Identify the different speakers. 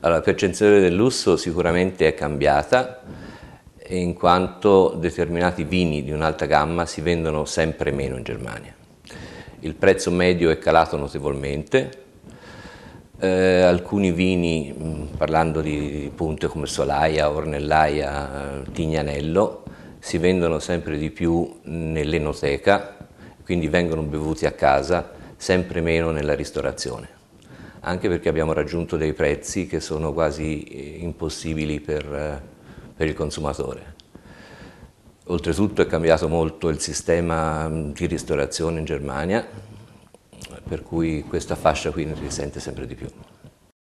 Speaker 1: Allora, la percezione del lusso sicuramente è cambiata in quanto determinati vini di un'alta gamma si vendono sempre meno in Germania. Il prezzo medio è calato notevolmente, eh, alcuni vini, parlando di, punte come Solaia, Ornellaia, Tignanello, si vendono sempre di più nell'enoteca, quindi vengono bevuti a casa, sempre meno nella ristorazione anche perché abbiamo raggiunto dei prezzi che sono quasi eh, impossibili per, eh, per il consumatore. Oltretutto è cambiato molto il sistema mm, di ristorazione in Germania, per cui questa fascia qui ne risente sempre di più.